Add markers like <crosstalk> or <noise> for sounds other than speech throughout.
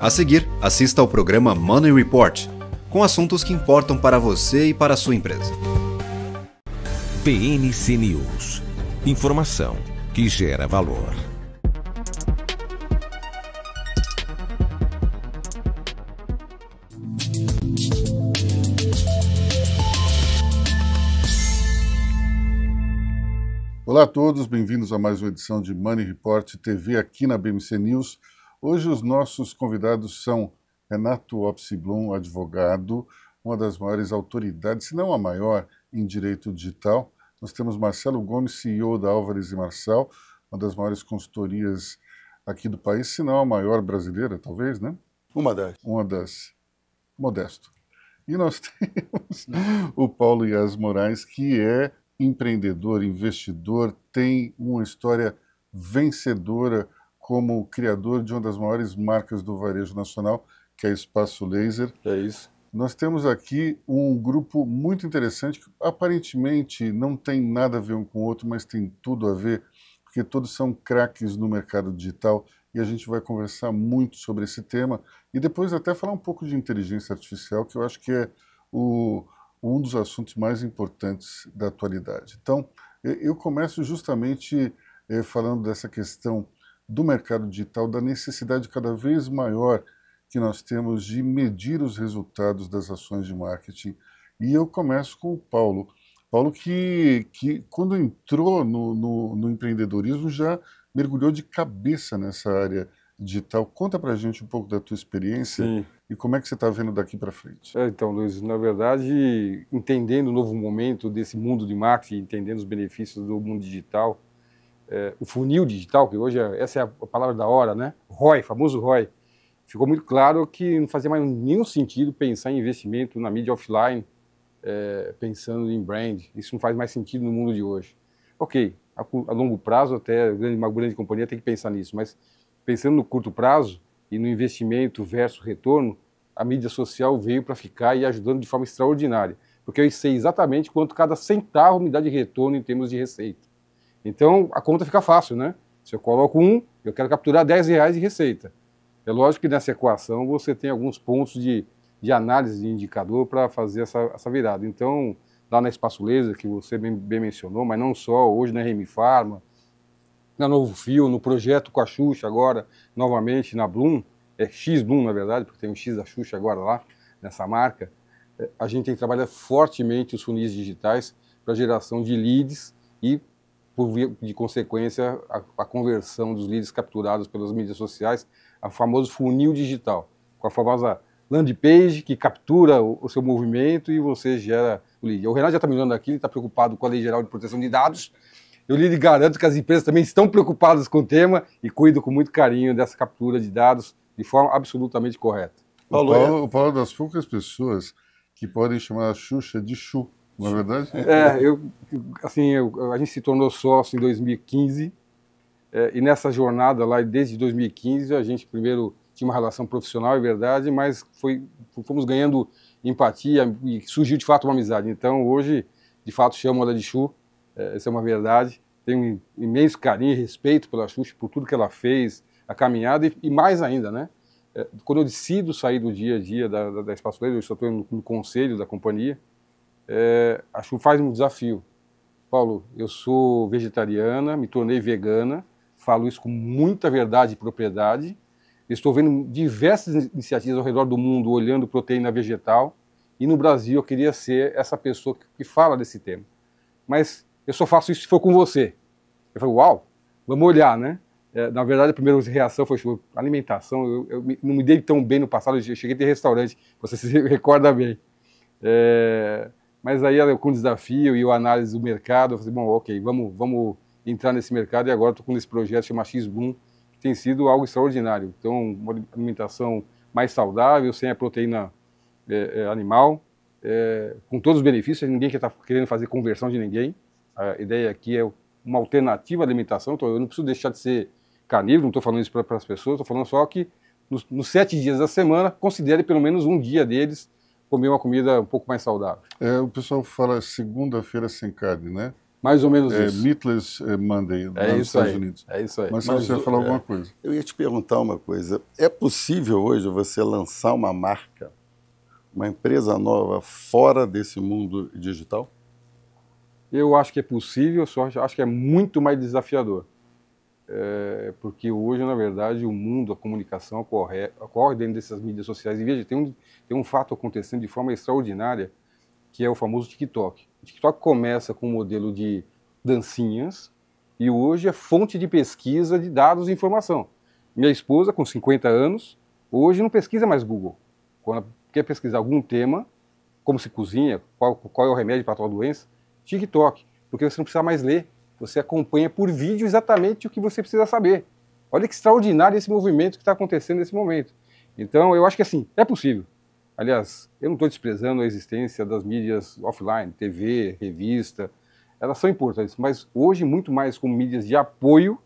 A seguir, assista ao programa Money Report, com assuntos que importam para você e para a sua empresa. BNC News. Informação que gera valor. Olá a todos, bem-vindos a mais uma edição de Money Report TV aqui na BMC News. Hoje os nossos convidados são Renato Opsiblum, advogado, uma das maiores autoridades, se não a maior, em direito digital. Nós temos Marcelo Gomes, CEO da Álvares e Marçal, uma das maiores consultorias aqui do país, se não a maior brasileira, talvez, né? Uma das. Uma das. Modesto. E nós <laughs> temos o Paulo Ias Moraes, que é empreendedor, investidor, tem uma história vencedora como criador de uma das maiores marcas do varejo nacional, que é Espaço Laser. É isso. Nós temos aqui um grupo muito interessante que aparentemente não tem nada a ver um com o outro, mas tem tudo a ver, porque todos são craques no mercado digital e a gente vai conversar muito sobre esse tema e depois até falar um pouco de inteligência artificial, que eu acho que é o, um dos assuntos mais importantes da atualidade. Então, eu começo justamente eh, falando dessa questão do mercado digital, da necessidade cada vez maior que nós temos de medir os resultados das ações de marketing. E eu começo com o Paulo. Paulo que, que quando entrou no, no, no empreendedorismo já mergulhou de cabeça nessa área digital. Conta para gente um pouco da tua experiência Sim. e como é que você está vendo daqui para frente. É, então, Luiz, na verdade, entendendo o novo momento desse mundo de marketing, entendendo os benefícios do mundo digital, é, o funil digital, que hoje é, essa é a palavra da hora, né? ROI, famoso ROI. Ficou muito claro que não fazia mais nenhum sentido pensar em investimento na mídia offline, é, pensando em brand. Isso não faz mais sentido no mundo de hoje. Ok, a, a longo prazo até uma grande companhia tem que pensar nisso, mas pensando no curto prazo e no investimento versus retorno, a mídia social veio para ficar e ajudando de forma extraordinária, porque eu sei exatamente quanto cada centavo me dá de retorno em termos de receita. Então a conta fica fácil, né? Se eu coloco um, eu quero capturar 10 reais de receita. É lógico que nessa equação você tem alguns pontos de, de análise de indicador para fazer essa, essa, virada. Então, lá na Espaço Laser, que você bem, bem mencionou, mas não só, hoje na RM Pharma, na Novo Fio, no projeto com a Xuxa agora, novamente na Bloom, é X Bloom na verdade, porque tem um X da Xuxa agora lá, nessa marca, é, a gente tem que trabalhar fortemente os funis digitais para geração de leads e por via de consequência, a, a, conversão dos líderes capturados pelas mídias sociais, a famoso funil digital, com a famosa land page que captura o, o seu movimento e você gera o lead. O Renato já está me olhando aqui, ele está preocupado com a Lei Geral de Proteção de Dados. Eu lhe garanto que as empresas também estão preocupadas com o tema e cuidam com muito carinho dessa captura de dados de forma absolutamente correta. Paulo, o Paulo, é... das poucas pessoas que podem chamar a Xuxa de Chu. Na é verdade? É, eu, assim, eu, a gente se tornou sócio em 2015. É, e nessa jornada lá, desde 2015, a gente primeiro tinha uma relação profissional, é verdade, mas foi, fomos ganhando empatia e surgiu de fato uma amizade. Então hoje, de fato, chamo ela de Chu, é, essa é uma verdade. Tenho um imenso carinho e respeito pela Xuxa, por tudo que ela fez, a caminhada e, e mais ainda, né? É, quando eu decido sair do dia a dia da, da, da Espaço Leite, eu estou no, no conselho da companhia, é, a Chu faz um desafio. Paulo, eu sou vegetariana, me tornei vegana, falo isso com muita verdade e propriedade. Estou vendo diversas iniciativas ao redor do mundo olhando proteína vegetal e no Brasil eu queria ser essa pessoa que fala desse tema. Mas eu só faço isso se for com você. Eu falei, uau, vamos olhar, né? É, na verdade, a primeira reação foi tipo, alimentação. Eu, eu, não me dei tão bem no passado, eu cheguei de restaurante, você se recorda bem. É, mas aí com com desafio e a análise do mercado, eu falei, bom, ok, vamos, vamos entrar nesse mercado e agora estou com esse projeto chamado X-Boom, que tem sido algo extraordinário. Então, uma alimentação mais saudável, sem a proteína é, é, animal, é, com todos os benefícios, ninguém que está querendo fazer conversão de ninguém. A ideia aqui é uma alternativa à alimentação, então eu não preciso deixar de ser carnívoro, não estou falando isso para as pessoas, estou falando só que nos, nos sete dias da semana, considere pelo menos um dia deles comer uma comida um pouco mais saudável. É, o pessoal fala segunda-feira sem carne, né? Mais ou menos é, isso. Meatless é, Monday, é nos Estados aí, Unidos. É isso aí. Mas, Mas você ia falar alguma é. coisa. Eu ia te perguntar uma coisa. É possível hoje você lançar uma marca, uma empresa nova, fora desse mundo digital? Eu acho que é possível, só acho que é muito mais desafiador é, porque hoje, na verdade, o mundo, a comunicação ocorre, ocorre dentro dessas mídias sociais. E veja, tem um, tem um fato acontecendo de forma extraordinária, que é o famoso TikTok. O TikTok começa com um modelo de dancinhas e hoje é fonte de pesquisa de dados e informação. Minha esposa, com 50 anos, hoje não pesquisa mais Google. Quando quer pesquisar algum tema, como se cozinha, qual, qual é o remédio para tal doença, TikTok, porque você não precisa mais ler, você acompanha por vídeo exatamente o que você precisa saber. Olha que extraordinário esse movimento que está acontecendo nesse momento. Então, eu acho que assim, é possível. Aliás, eu não estou desprezando a existência das mídias offline, TV, revista. Elas são importantes, mas hoje muito mais como mídias de apoio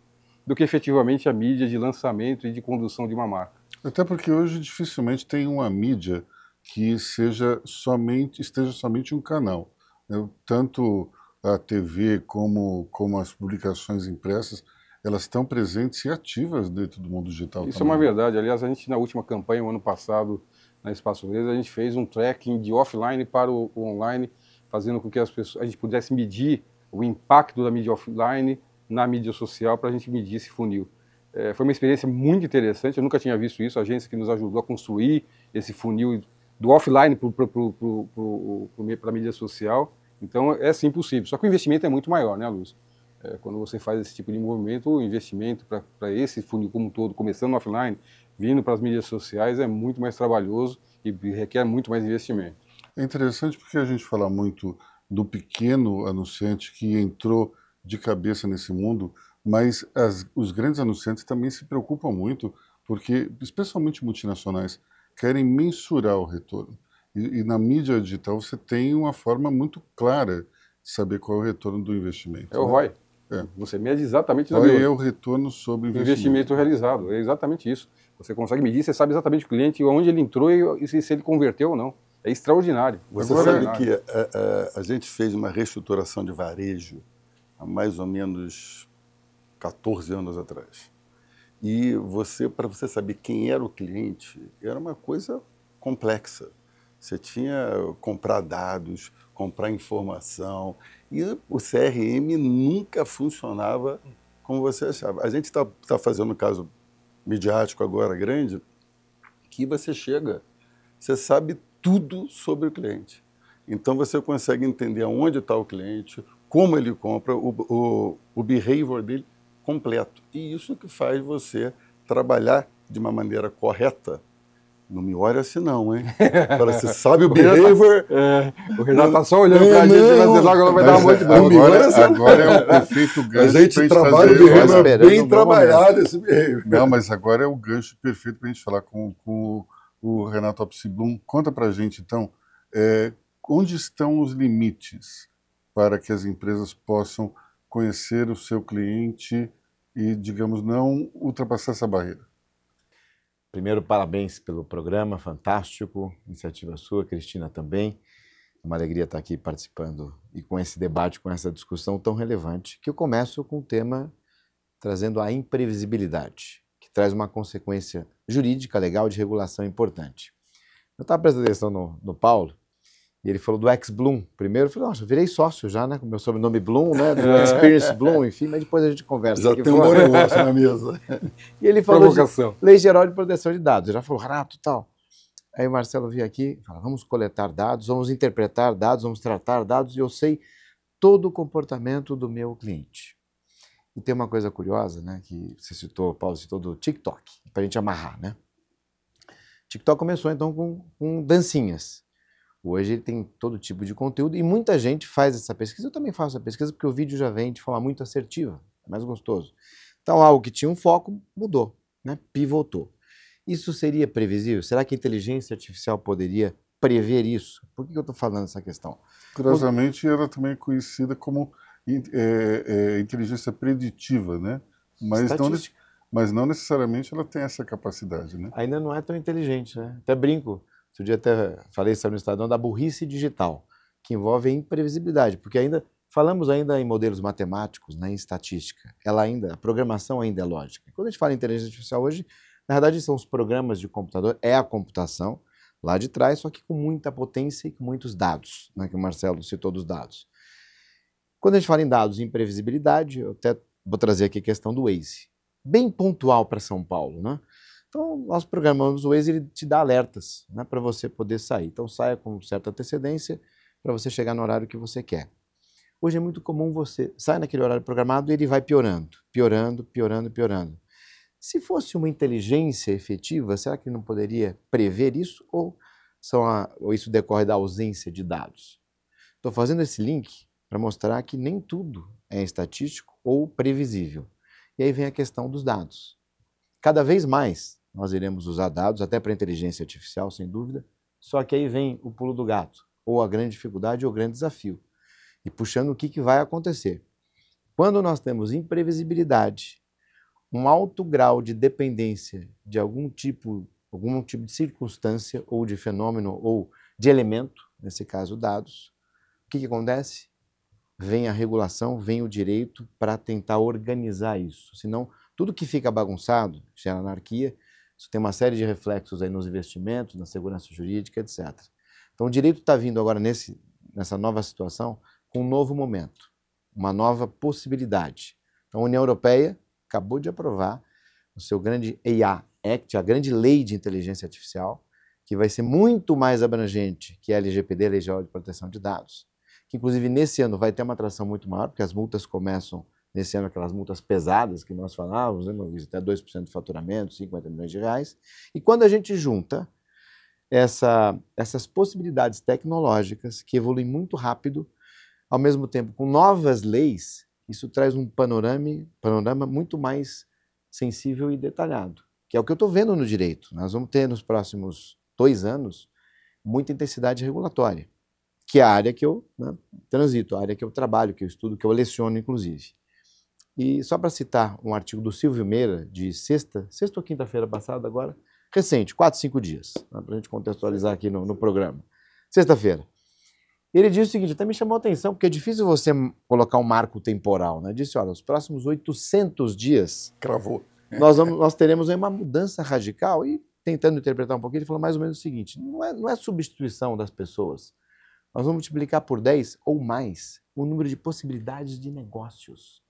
do que efetivamente a mídia de lançamento e de condução de uma marca. Até porque hoje dificilmente tem uma mídia que seja somente esteja somente um canal. Eu, né? tanto a TV como, como as publicações impressas, elas estão presentes e ativas dentro do mundo digital. Isso é também. é uma né? verdade. Aliás, a gente na última campanha, o ano passado, na Espaço Verde, a gente fez um tracking de offline para o, o online, fazendo com que as pessoas, a gente pudesse medir o impacto da mídia offline na mídia social para a gente medir esse funil. É, foi uma experiência muito interessante, eu nunca tinha visto isso, a agência que nos ajudou a construir esse funil do offline para a mídia social. Então é sim possível, só que o investimento é muito maior, né, Luz? É, quando você faz esse tipo de movimento, o investimento para esse funil como um todo, começando offline, vindo para as mídias sociais, é muito mais trabalhoso e requer muito mais investimento. É interessante porque a gente fala muito do pequeno anunciante que entrou de cabeça nesse mundo, mas as, os grandes anunciantes também se preocupam muito, porque, especialmente multinacionais, querem mensurar o retorno. E, e, na mídia digital você tem uma forma muito clara de saber qual é o retorno do investimento. É o né? ROI. É. Você mede exatamente... ROI é o retorno sobre o investimento. investimento realizado, é exatamente isso. Você consegue medir, você sabe exatamente o cliente, onde ele entrou e se, se ele converteu ou não. É extraordinário. Você Agora, sabe é que a, é, a, é, a gente fez uma reestruturação de varejo há mais ou menos 14 anos atrás. E você, para você saber quem era o cliente, era uma coisa complexa. Você tinha comprar dados, comprar informação. E o CRM nunca funcionava como você achava. A gente está tá fazendo um caso midiático agora grande, que você chega, você sabe tudo sobre o cliente. Então você consegue entender aonde está o cliente, como ele compra, o, o, o behavior dele completo. E isso que faz você trabalhar de uma maneira correta não me olha assim não, hein? Agora, <laughs> você sabe o behavior... É, o Renato está só olhando para a gente, mas logo ela vai dar uma de bola. assim Agora é o é perfeito <laughs> gancho A gente trabalha o behavior bem trabalhado, esse behavior. Não, mas agora é o gancho perfeito para a gente falar com, com o Renato Opsibum. Conta para a gente, então, é, onde estão os limites para que as empresas possam conhecer o seu cliente e, digamos, não ultrapassar essa barreira? Primeiro, parabéns pelo programa, fantástico, iniciativa sua, Cristina também. É uma alegria estar aqui participando e com esse debate, com essa discussão tão relevante, que eu começo com o tema trazendo a imprevisibilidade, que traz uma consequência jurídica, legal, de regulação importante. Eu estava prestando atenção no, no Paulo, e ele falou do ex-Bloom primeiro. Eu falei, nossa, virei sócio já, né? Com meu sobrenome Bloom, né? Do Experience é. Bloom, enfim, mas depois a gente conversa. Já tem um bom negócio na mesa. <laughs> E ele falou Provocação. Lei Geral de Proteção de Dados. Ele já falou, rato tal. Aí o Marcelo veio aqui e falou, vamos coletar dados, vamos interpretar dados, vamos tratar dados, e eu sei todo o comportamento do meu cliente. E tem uma coisa curiosa, né, que você citou, Paulo citou do TikTok, para a gente amarrar, né? TikTok começou então com, com dancinhas. Hoje ele tem todo tipo de conteúdo e muita gente faz essa pesquisa. Eu também faço a pesquisa porque o vídeo já vem de forma muito assertiva, é mais gostoso. Então, algo que tinha um foco mudou, né? pivotou. Isso seria previsível? Será que a inteligência artificial poderia prever isso? Por que eu estou falando essa questão? Curiosamente, ela também é conhecida como é, é, inteligência preditiva, né? Mas não, mas não necessariamente ela tem essa capacidade, né? Ainda não é tão inteligente, né? Até brinco Outro dia até falei isso no Estadão da burrice digital, que envolve a imprevisibilidade, porque ainda falamos ainda em modelos matemáticos, né, em estatística. Ela ainda, a programação ainda é lógica. Quando a gente fala em inteligência artificial hoje, na verdade são os programas de computador, é a computação lá de trás, só que com muita potência e com muitos dados, né, que o Marcelo citou dos dados. Quando a gente fala em dados e imprevisibilidade, eu até vou trazer aqui a questão do Waze. Bem pontual para São Paulo, né? Então, nós programamos o Waze, ele te dá alertas né, para você poder sair. Então, saia com certa antecedência para você chegar no horário que você quer. Hoje é muito comum você sair naquele horário programado e ele vai piorando, piorando, piorando, piorando. Se fosse uma inteligência efetiva, será que não poderia prever isso ou, a, ou isso decorre da ausência de dados? Estou fazendo esse link para mostrar que nem tudo é estatístico ou previsível. E aí vem a questão dos dados. Cada vez mais nós iremos usar dados, até para inteligência artificial, sem dúvida. Só que aí vem o pulo do gato, ou a grande dificuldade, ou o grande desafio. E puxando o que, que vai acontecer. Quando nós temos imprevisibilidade, um alto grau de dependência de algum tipo, algum tipo de circunstância, ou de fenômeno, ou de elemento, nesse caso dados, o que, que acontece? Vem a regulação, vem o direito para tentar organizar isso. Senão, tudo que fica bagunçado, gera anarquia, isso tem uma série de reflexos aí nos investimentos, na segurança jurídica, etc. Então, o direito está vindo agora nesse, nessa nova situação com um novo momento, uma nova possibilidade. Então, a União Europeia acabou de aprovar o seu grande AI Act, a grande lei de inteligência artificial, que vai ser muito mais abrangente que a LGPD, a Lei Geral de Proteção de Dados, que inclusive nesse ano vai ter uma atração muito maior, porque as multas começam nesse ano aquelas multas pesadas que nós falávamos, né, Luiz? até 2% de faturamento, 50 milhões de reais. E quando a gente junta essa, essas possibilidades tecnológicas que evoluem muito rápido, ao mesmo tempo com novas leis, isso traz um panorama, panorama muito mais sensível e detalhado, que é o que eu estou vendo no direito. Nós vamos ter nos próximos dois anos muita intensidade regulatória, que é a área que eu né, transito, a área que eu trabalho, que eu estudo, que eu leciono, inclusive. E só para citar um artigo do Silvio Meira, de sexta, sexta ou quinta-feira passada agora, recente, quatro, cinco dias, né, para a gente contextualizar aqui no, no programa. Sexta-feira. Ele disse o seguinte, até me chamou a atenção, porque é difícil você colocar um marco temporal, né? Disse, olha, os próximos 800 dias... Cravou. Nós, vamos, <laughs> nós teremos uma mudança radical e, tentando interpretar um pouquinho, ele falou mais ou menos o seguinte, não é, não é substituição das pessoas, nós vamos multiplicar por 10 ou mais o número de possibilidades de negócios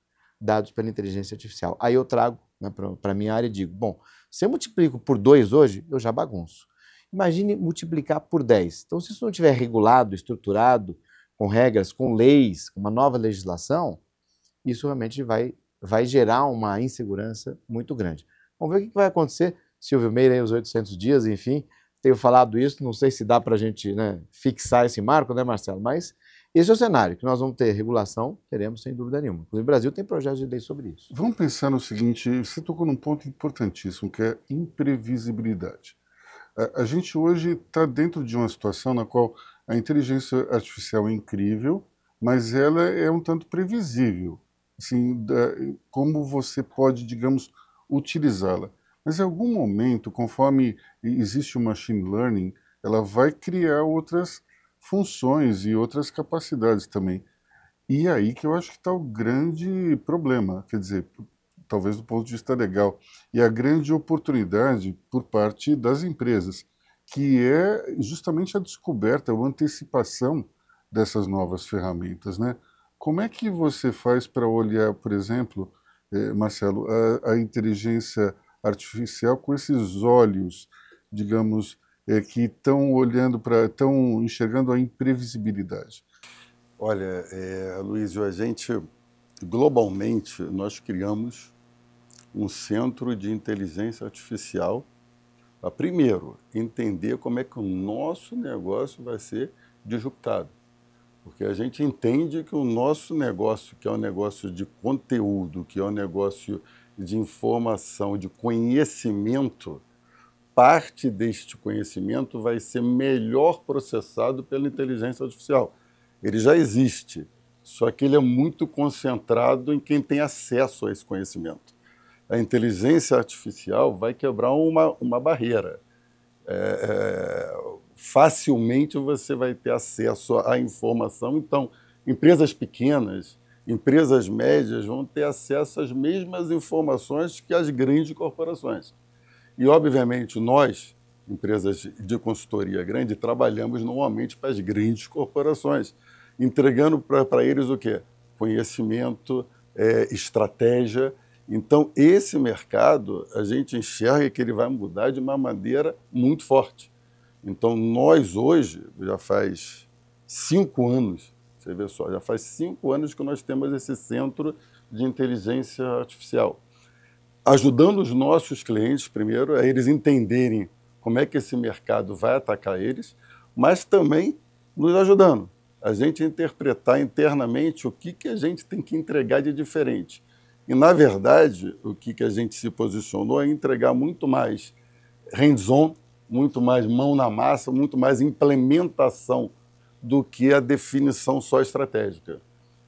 dados pela inteligência artificial. Aí eu trago né, para a minha área e digo: bom, se eu multiplico por dois hoje, eu já bagunço. Imagine multiplicar por 10. Então, se isso não estiver regulado, estruturado, com regras, com leis, com uma nova legislação, isso realmente vai, vai gerar uma insegurança muito grande. Vamos ver o que vai acontecer. Silvio Meira, os 800 dias, enfim, tenho falado isso, não sei se dá para a gente né, fixar esse marco, né, Marcelo? Mas esse é o cenário, que nós vamos ter regulação, teremos sem dúvida nenhuma. Inclusive, o Brasil tem projetos de lei sobre isso. Vamos pensar no seguinte, você tocou num ponto importantíssimo, que é imprevisibilidade. A, a gente hoje está dentro de uma situação na qual a inteligência artificial é incrível, mas ela é um tanto previsível, assim, da, como você pode, digamos, utilizá-la. Mas em algum momento, conforme existe o machine learning, ela vai criar outras funções e outras capacidades também. E é aí que eu acho que está o grande problema, quer dizer, talvez do ponto de vista legal, e a grande oportunidade por parte das empresas, que é justamente a descoberta, a antecipação dessas novas ferramentas, né? Como é que você faz para olhar, por exemplo, eh, Marcelo, a, a, inteligência artificial com esses olhos, digamos, é, que estão olhando para, estão enxergando a imprevisibilidade? Olha, é, Luiz, a gente globalmente nós criamos um centro de inteligência artificial para primeiro entender como é que o nosso negócio vai ser disruptado, porque a gente entende que o nosso negócio, que é um negócio de conteúdo, que é um negócio de informação, de conhecimento, parte deste conhecimento vai ser melhor processado pela inteligência artificial. Ele já existe, só que ele é muito concentrado em quem tem acesso a esse conhecimento. A inteligência artificial vai quebrar uma, uma barreira. É, é facilmente você vai ter acesso à informação. Então, empresas pequenas, empresas médias vão ter acesso às mesmas informações que as grandes corporações. E, obviamente, nós, empresas de consultoria grande, trabalhamos normalmente para as grandes corporações, entregando para eles o quê? Conhecimento, é, estratégia. Então, esse mercado, a gente enxerga que ele vai mudar de uma maneira muito forte. Então, nós hoje, já faz cinco anos, você vê só, já faz cinco anos que nós temos esse centro de inteligência artificial ajudando os nossos clientes, primeiro, a eles entenderem como é que esse mercado vai atacar eles, mas também nos ajudando a gente interpretar internamente o que, que a gente tem que entregar de diferente. E, na verdade, o que, que a gente se posicionou é entregar muito mais hands-on, muito mais mão na massa, muito mais implementação do que a definição só estratégica.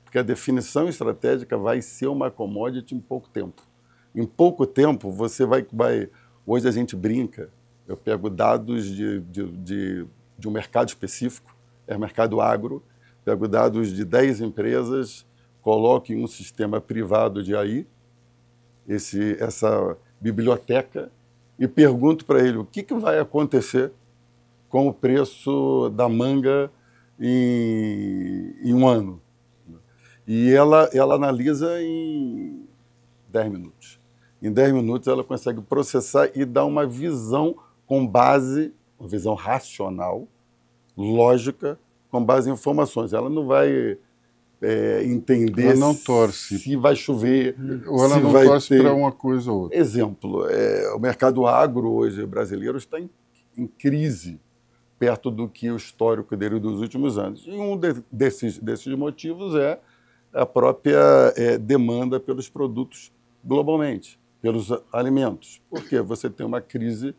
Porque a definição estratégica vai ser uma commodity em pouco tempo. Em pouco tempo, você vai, vai. Hoje a gente brinca. Eu pego dados de, de, de, de um mercado específico, é o mercado agro, pego dados de 10 empresas, coloco em um sistema privado de AI, esse, essa biblioteca, e pergunto para ele o que, que vai acontecer com o preço da manga em, em, um ano. E ela, ela analisa em 10 minutos em 10 minutos ela consegue processar e dar uma visão com base, uma visão racional, lógica, com base em informações. Ela não vai é, entender ela não torce. se vai chover, ou ela não torce ter... para uma coisa ou outra. Exemplo, é, o mercado agro hoje brasileiro está em, em, crise, perto do que o histórico dele dos últimos anos. E um de, desses, desses motivos é a própria é, demanda pelos produtos globalmente pelos alimentos. Porque você tem uma crise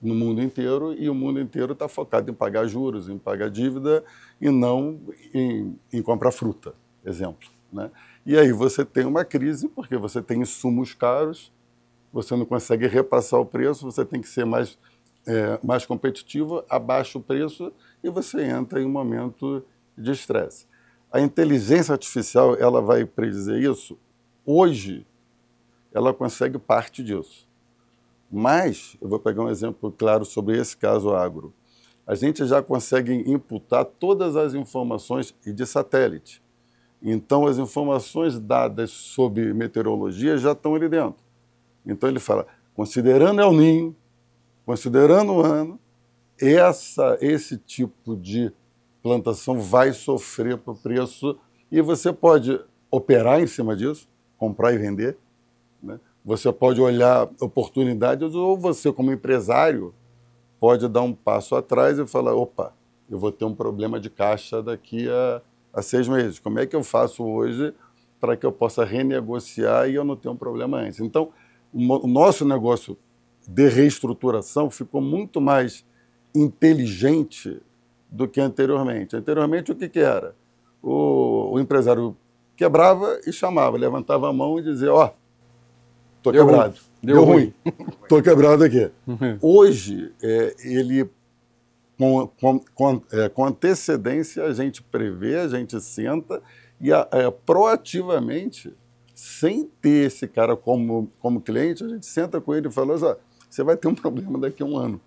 no mundo inteiro e o mundo inteiro está focado em pagar juros, em pagar dívida e não em, em comprar fruta, exemplo. Né? E aí você tem uma crise porque você tem insumos caros, você não consegue repassar o preço, você tem que ser mais, é, mais competitivo, abaixa o preço e você entra em um momento de estresse. A inteligência artificial ela vai predizer isso hoje ela consegue parte disso. Mas, eu vou pegar um exemplo claro sobre esse caso agro. A gente já consegue imputar todas as informações de satélite. Então, as informações dadas sobre meteorologia já estão ali dentro. Então, ele fala, considerando El Ninho, considerando o ano, essa, esse tipo de plantação vai sofrer para o preço e você pode operar em cima disso, comprar e vender, né? Você pode olhar oportunidades ou você, como empresário, pode dar um passo atrás e falar: opa, eu vou ter um problema de caixa daqui a, a seis meses. Como é que eu faço hoje para que eu possa renegociar e eu não tenha um problema antes? Então, o nosso negócio de reestruturação ficou muito mais inteligente do que anteriormente. Anteriormente, o que, que era? O, o empresário quebrava e chamava, levantava a mão e dizia: ó. Oh, Tô Deu quebrado. Ruim. Deu, Deu ruim. ruim. <laughs> Tô quebrado aqui. Uhum. Hoje, é, ele, com, com, com, é, com, antecedência, a gente prevê, a gente senta e a, é, proativamente, sem ter esse cara como, como cliente, a gente senta com ele e fala: olha, você vai ter um <laughs> problema daqui a um ano.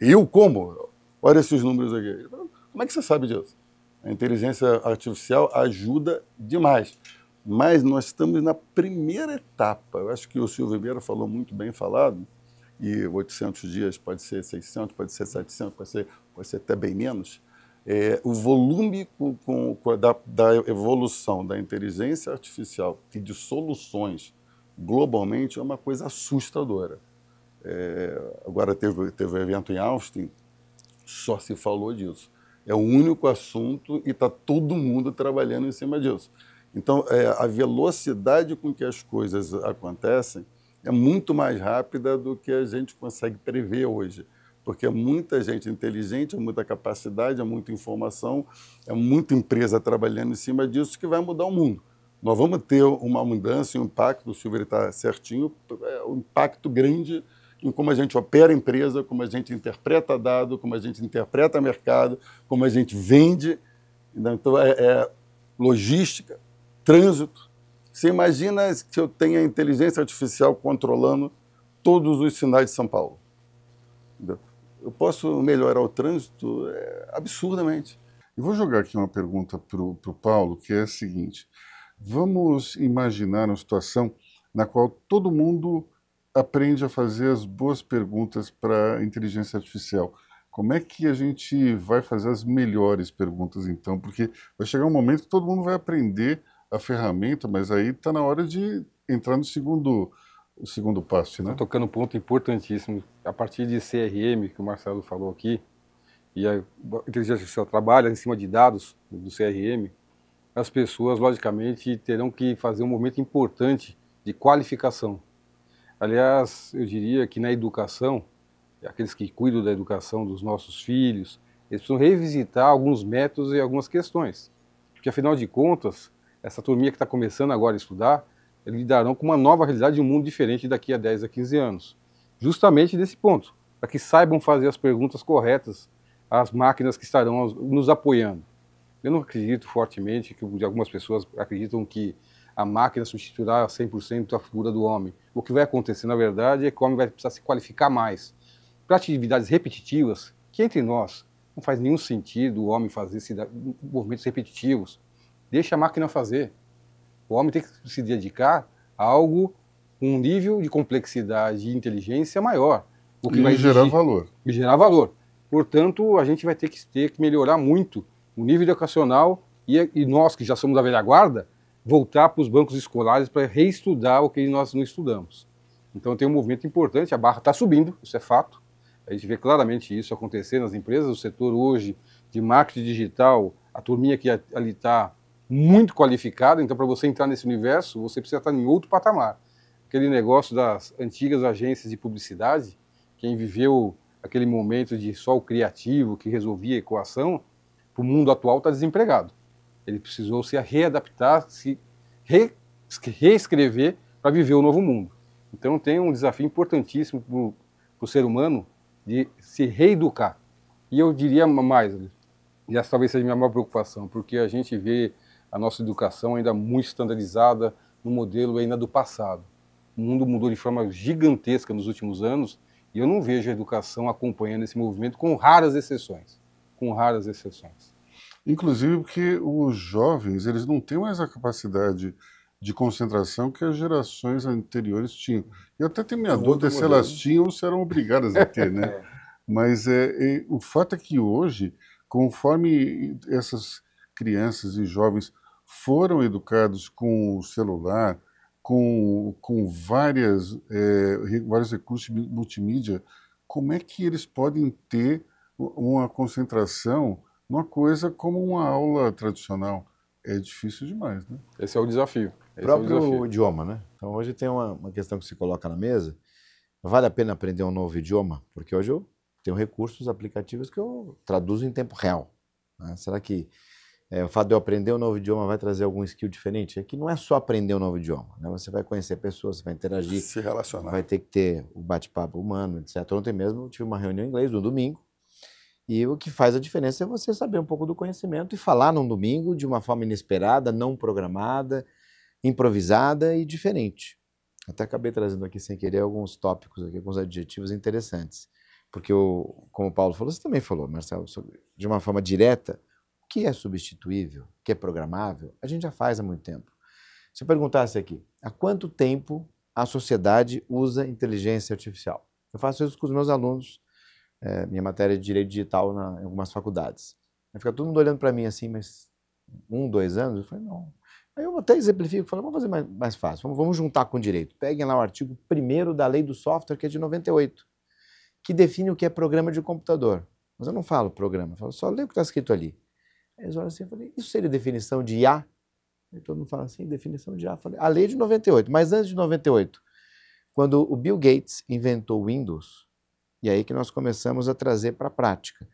eu como? Olha esses números aqui. Como é que você sabe disso? A inteligência artificial ajuda demais. Mas nós estamos na primeira etapa. Eu acho que o Silvio Ribeiro falou muito bem falado, e 800 dias pode ser 600, pode ser 700, pode ser, pode ser até bem menos. É, o volume com, com, com, da, da evolução da inteligência artificial e de soluções globalmente é uma coisa assustadora. É, agora teve, teve um evento em Austin, só se falou disso. É o único assunto e está todo mundo trabalhando em cima disso. Então, é, a velocidade com que as coisas acontecem é muito mais rápida do que a gente consegue prever hoje. Porque é muita gente inteligente, é muita capacidade, é muita informação, é muita empresa trabalhando em cima disso que vai mudar o mundo. Nós vamos ter uma mudança e um impacto, o Silvio está certinho, é um impacto grande em como a gente opera a empresa, como a gente interpreta dado, como a gente interpreta mercado, como a gente vende. Né? Então, é, é logística, trânsito. Você imagina que eu tenha inteligência artificial controlando todos os sinais de São Paulo. Eu posso melhorar o trânsito é, absurdamente. Eu vou jogar aqui uma pergunta para o Paulo, que é a seguinte. Vamos imaginar uma situação na qual todo mundo aprende a fazer as boas perguntas para a inteligência artificial. Como é que a gente vai fazer as melhores perguntas então? Porque vai chegar um momento que todo mundo vai aprender a ferramenta, mas aí está na hora de entrar no segundo, o segundo passo, né? Tá tocando um ponto importantíssimo. A partir de CRM, que o Marcelo falou aqui, e a inteligência artificial trabalha em cima de dados do CRM, as pessoas, logicamente, terão que fazer um momento importante de qualificação. Aliás, eu diria que na educação, aqueles que cuidam da educação dos nossos filhos, eles precisam revisitar alguns métodos e algumas questões. Porque, afinal de contas, essa turminha que está começando agora a estudar, eles lidarão com uma nova realidade de um mundo diferente daqui a 10 a 15 anos. Justamente desse ponto, para que saibam fazer as perguntas corretas às máquinas que estarão nos apoiando. Eu não acredito fortemente que algumas pessoas acreditam que a máquina substituirá 100% a figura do homem. O que vai acontecer, na verdade, é que o homem vai precisar se qualificar mais. Para atividades repetitivas, que entre nós não faz nenhum sentido o homem fazer movimentos repetitivos, Deixa a máquina fazer. O homem tem que se dedicar a algo com um nível de complexidade e inteligência maior. O que e vai gerar exigir, valor. E gerar valor. Portanto, a gente vai ter que, ter que melhorar muito o nível educacional e, e nós, que já somos da velha guarda, voltar para os bancos escolares para reestudar o que nós não estudamos. Então tem um movimento importante, a barra está subindo, isso é fato. A gente vê claramente isso acontecer nas empresas, o setor hoje de marketing digital, a turminha que ali está muito qualificado, então para você entrar nesse universo, você precisa estar em outro patamar. Aquele negócio das antigas agências de publicidade, quem viveu aquele momento de só o criativo que resolvia a equação, para o mundo atual está desempregado. Ele precisou se readaptar, se re reescrever para viver o novo mundo. Então tem um desafio importantíssimo para o ser humano de se reeducar. E eu diria mais, e essa talvez seja a minha maior preocupação, porque a gente vê a nossa educação ainda muito estandarizada no modelo ainda do passado. O mundo mudou de forma gigantesca nos últimos anos e eu não vejo a educação acompanhando esse movimento, com raras exceções. Com raras exceções. Inclusive porque os jovens eles não têm mais a capacidade de concentração que as gerações anteriores tinham. E até tem minha dúvida se elas tinham ou se eram obrigadas a ter, né? <laughs> É. Mas é, é, o fato é que hoje, conforme essas crianças e jovens foram educados com o celular, com, com várias, é, vários recursos multimídia, como é que eles podem ter uma concentração numa coisa como uma aula tradicional? É difícil demais, né? Esse é o desafio. Esse próprio é o desafio. idioma, né? Então hoje tem uma, uma questão que se coloca na mesa. Vale a pena aprender um novo idioma? Porque hoje eu tenho recursos aplicativos que eu traduzo em tempo real. Né? Será que é, o fato de eu aprender um novo idioma vai trazer algum skill diferente. É que não é só aprender um novo idioma. Né? Você vai conhecer pessoas, você vai interagir. Se relacionar. Vai ter que ter o bate-papo humano, etc. Ontem mesmo eu tive uma reunião em inglês, no domingo. E o que faz a diferença é você saber um pouco do conhecimento e falar num domingo de uma forma inesperada, não programada, improvisada e diferente. Até acabei trazendo aqui sem querer alguns tópicos, aqui, alguns adjetivos interessantes. Porque, eu, como o Paulo falou, você também falou, Marcelo, sobre, de uma forma direta, que é substituível, que é programável, a gente já faz há muito tempo. Se eu perguntasse aqui, há quanto tempo a sociedade usa inteligência artificial? Eu faço isso com os meus alunos, é, minha matéria de direito digital na, em algumas faculdades. Aí fica todo mundo olhando para mim assim, mas um, dois anos? Eu falei, não. Aí eu até exemplifico, falei, vamos fazer mais, mais fácil, vamos, vamos juntar com o direito. Peguem lá o artigo 1 da lei do software, que é de 98, que define o que é programa de computador. Mas eu não falo programa, eu falo só lê o que está escrito ali. Eles olham assim e falei, isso seria definição de IA? E todo mundo fala assim, definição de IA. Eu falei, a lei é de 98, mas antes de 98, quando o Bill Gates inventou o Windows, e aí que nós começamos a trazer para a prática.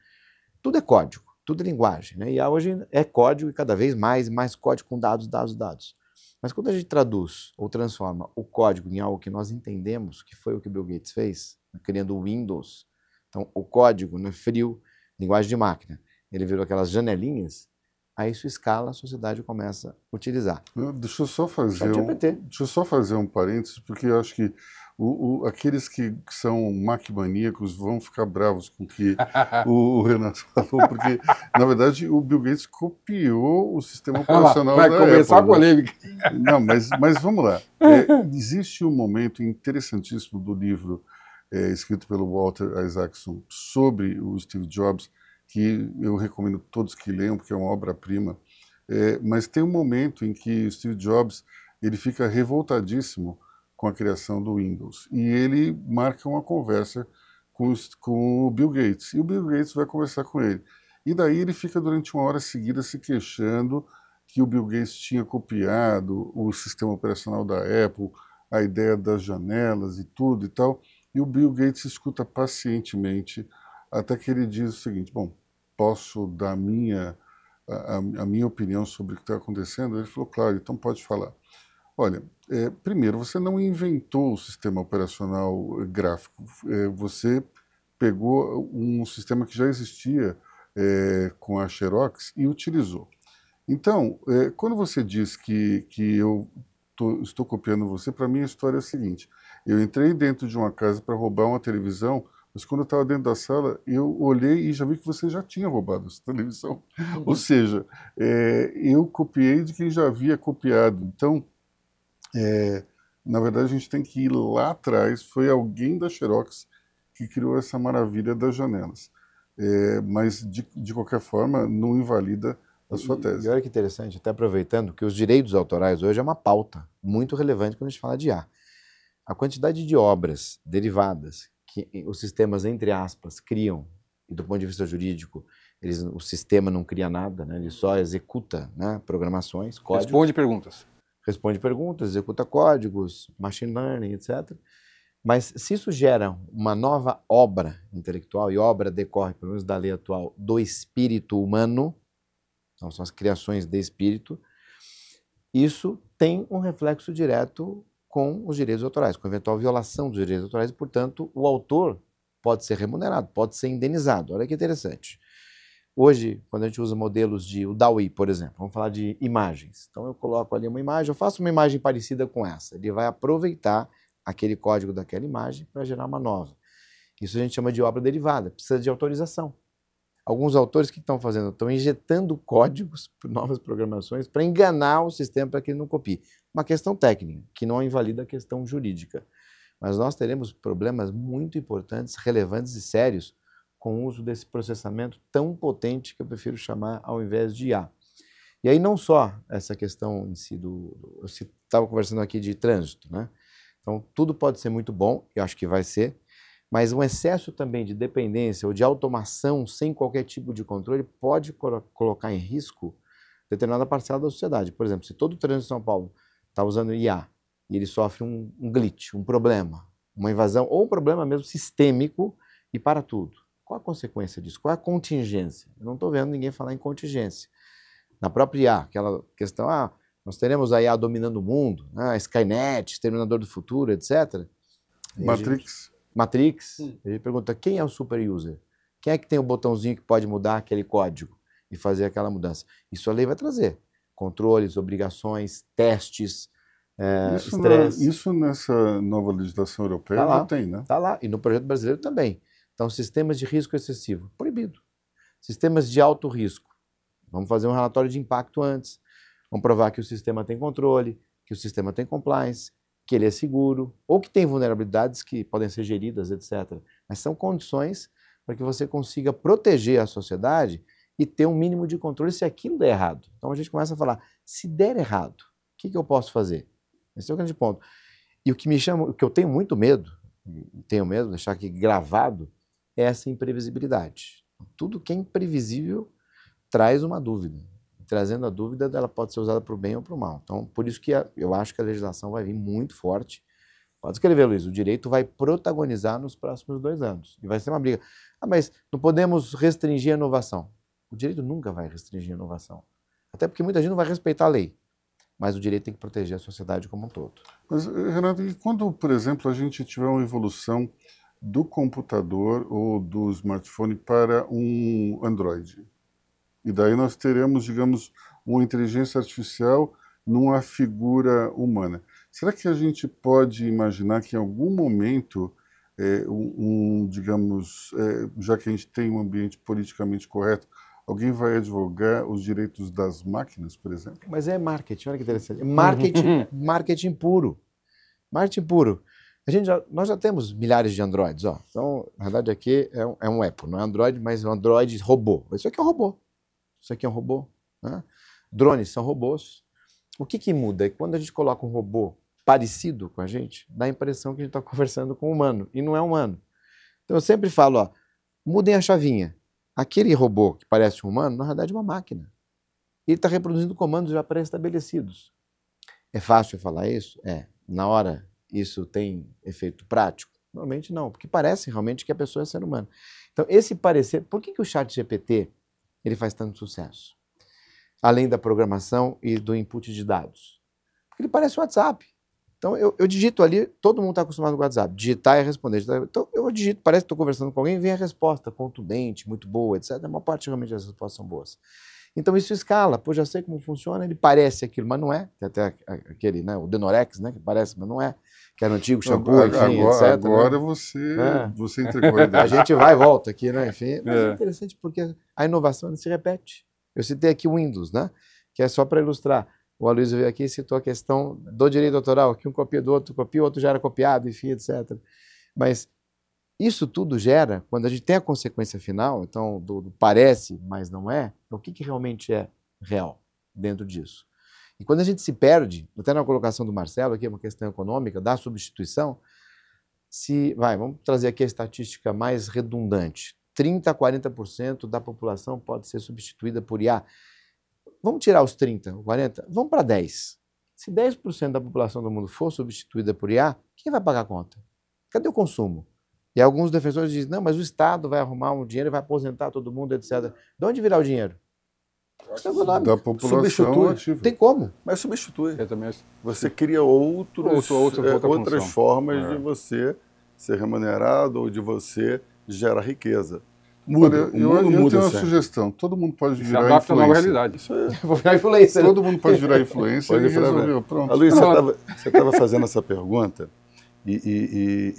Tudo é código, tudo é linguagem. Né? IA hoje é código e cada vez mais, mais código com dados, dados, dados. Mas quando a gente traduz ou transforma o código em algo que nós entendemos, que foi o que Bill Gates fez, criando o Windows, então o código né, frio, linguagem de máquina, ele virou aquelas janelinhas, aí isso escala, a sociedade começa a utilizar. Deixa eu só fazer, um, deixa eu só fazer um parênteses, porque eu acho que o, o, aqueles que, que são maquimaníacos vão ficar bravos com o que <laughs> o, o, Renato falou, porque, na verdade, o Bill Gates copiou o sistema operacional Vai da começar a né? polêmica. Não, mas, mas vamos lá. <laughs> É, existe um momento interessantíssimo do livro é, escrito pelo Walter Isaacson sobre o Steve Jobs, que eu recomendo a todos que leiam, porque é uma obra-prima. É, mas tem um momento em que Steve Jobs ele fica revoltadíssimo com a criação do Windows e ele marca uma conversa com, com o Bill Gates e o Bill Gates vai conversar com ele. E daí ele fica durante uma hora seguida se queixando que o Bill Gates tinha copiado o sistema operacional da Apple, a ideia das janelas e tudo e tal. E o Bill Gates escuta pacientemente até que ele diz o seguinte: bom, posso dar minha, a, a minha opinião sobre o que está acontecendo? Ele falou, claro, então pode falar. Olha, é, primeiro, você não inventou o sistema operacional gráfico, é, você pegou um sistema que já existia é, com a Xerox e utilizou. Então, é, quando você diz que, que eu tô, estou copiando você, para mim a história é a seguinte: eu entrei dentro de uma casa para roubar uma televisão mas quando eu estava dentro da sala, eu olhei e já vi que você já tinha roubado essa <laughs> televisão. Uhum. Ou seja, é, eu copiei de quem já havia copiado. Então, é, na verdade, a gente tem que ir lá atrás. Foi alguém da Xerox que criou essa maravilha das janelas. É, mas, de, de qualquer forma, não invalida a sua tese. e olha que interessante, até aproveitando que os direitos autorais hoje é uma pauta muito relevante quando a gente fala de ar. A quantidade de obras derivadas que os sistemas, entre aspas, criam, e do ponto de vista jurídico, eles, o sistema não cria nada, né? ele só executa né? programações, códigos. Responde perguntas. Responde perguntas, executa códigos, machine learning, etc. Mas se isso gera uma nova obra intelectual, e obra decorre, pelo menos da lei atual, do espírito humano, então são as criações de espírito, isso tem um reflexo direto com os direitos autorais, com eventual violação dos direitos autorais, e, portanto, o autor pode ser remunerado, pode ser indenizado. Olha que interessante. Hoje, quando a gente usa modelos de o DAWI, por exemplo, vamos falar de imagens. Então eu coloco ali uma imagem, eu faço uma imagem parecida com essa. Ele vai aproveitar aquele código daquela imagem para gerar uma nova. Isso a gente chama de obra derivada, precisa de autorização alguns autores que estão fazendo? Estão injetando códigos novas programações para enganar o sistema para que ele não copie. Uma questão técnica, que não invalida a questão jurídica. Mas nós teremos problemas muito importantes, relevantes e sérios com o uso desse processamento tão potente que eu prefiro chamar ao invés de IA. E aí não só essa questão em si do... Eu estava conversando aqui de trânsito, né? Então, tudo pode ser muito bom, e acho que vai ser, mas um excesso também de dependência ou de automação sem qualquer tipo de controle pode colocar em risco determinada parcela da sociedade. Por exemplo, se todo o trânsito de São Paulo está usando IA e ele sofre um, um glitch, um problema, uma invasão ou um problema mesmo sistêmico e para tudo. Qual a consequência disso? Qual a contingência? Eu não estou vendo ninguém falar em contingência. Na própria IA, aquela questão, ah, nós teremos a IA dominando o mundo, né? a Skynet, Exterminador do Futuro, etc. Matrix. Matrix, hum. ele pergunta quem é o super user? Quem é que tem o botãozinho que pode mudar aquele código e fazer aquela mudança? Isso a lei vai trazer. Controles, obrigações, testes, é, isso, na, isso nessa nova legislação europeia tá lá, não tem, né? Está lá. E no projeto brasileiro também. Então, sistemas de risco excessivo, proibido. Sistemas de alto risco. Vamos fazer um relatório de impacto antes. Vamos provar que o sistema tem controle, que o sistema tem compliance, que ele é seguro, ou que tem vulnerabilidades que podem ser geridas, etc. Mas são condições para que você consiga proteger a sociedade e ter um mínimo de controle se aquilo der errado. Então a gente começa a falar: se der errado, o que, que eu posso fazer? Esse é o grande ponto. E o que me chama, o que eu tenho muito medo, tenho medo de deixar aqui gravado, é essa imprevisibilidade. Tudo que é imprevisível traz uma dúvida trazendo a dúvida, ela pode ser usada para o bem ou para o mal. Então, por isso que a, eu acho que a legislação vai vir muito forte. Pode escrever, Luiz, o direito vai protagonizar nos próximos dois anos. E vai ser uma briga. Ah, mas não podemos restringir a inovação. O direito nunca vai restringir a inovação. Até porque muita gente não vai respeitar a lei. Mas o direito tem que proteger a sociedade como um todo. Mas, eh, Renato, e quando, por exemplo, a gente tiver uma evolução do computador ou do smartphone para um Android? E daí nós teremos, digamos, uma inteligência artificial numa figura humana. Será que a gente pode imaginar que em algum momento, é, um, um, digamos, é, já que a gente tem um ambiente politicamente correto, alguém vai advogar os direitos das máquinas, por exemplo? Mas é marketing, olha que interessante. Marketing, uhum. <laughs> marketing puro. Marketing puro. A gente já, nós já temos milhares de Androids, ó. Então, na verdade, aqui é um, é um Apple, não é Android, mas é um Android robô. Isso aqui é um robô. Isso aqui é um robô. Né? Drones são robôs. O que, que muda é que quando a gente coloca um robô parecido com a gente, dá a impressão que a gente está conversando com um humano, e não é humano. Então eu sempre falo, ó, mudem a chavinha. Aquele robô que parece um humano, na verdade é uma máquina. Ele está reproduzindo comandos já pré-estabelecidos. É fácil falar isso? É. Na hora, isso tem efeito prático? Normalmente não, porque parece realmente que a pessoa é ser humano. Então, esse parecer... Por que, que o chat GPT ele faz tanto sucesso? Além da programação e do input de dados. Ele parece o WhatsApp. Então eu, eu digito ali, todo mundo está acostumado com o WhatsApp. Digitar e responder. Digitar, então eu digito, parece que estou conversando com alguém, vem a resposta contundente, muito boa, etc. A maior parte realmente das respostas são boas. Então isso escala, pô, já sei como funciona, ele parece aquilo, mas não é. Tem até aquele, né, o Denorex, né, que parece, mas não é que era antigo, shampoo, agora, enfim, agora, etc. Né? Agora né? você, é. você entregou a <laughs> ideia. A gente vai e volta aqui, né? Enfim, é. mas é. é interessante porque a inovação se repete. Eu citei aqui o Windows, né? Que é só para ilustrar. O Aloysio veio aqui e citou a questão do direito autoral, que um copia do outro, copia, o outro já era copiado, enfim, etc. Mas isso tudo gera, quando a gente tem a consequência final, então, do, do parece, mas não é, o que, que realmente é real dentro disso? E quando a gente se perde, até na colocação do Marcelo, aqui é uma questão econômica, da substituição, se, vai, vamos trazer aqui a estatística mais redundante, 30% a 40% da população pode ser substituída por IA. Vamos tirar os 30, 40, vamos para 10. Se 10% da população do mundo for substituída por IA, quem vai pagar a conta? Cadê o consumo? E alguns defensores dizem, não, mas o Estado vai arrumar um dinheiro e vai aposentar todo mundo, etc. De onde virá o dinheiro? Estrogonômica. É da população substitui. ativa. Tem como. Mas substitui. Acho... Você cria outros, outra, outra, é, outra outras função. formas é. de você ser remunerado ou de você gerar riqueza. Muda, eu, eu, muda, eu, tenho uma sugestão. Todo mundo pode virar Se adapta influencer. nova realidade. Isso é. <laughs> Vou virar influência. Todo mundo pode virar influência pode e resolveu. Pronto. Luiz, você estava fazendo essa pergunta e, e,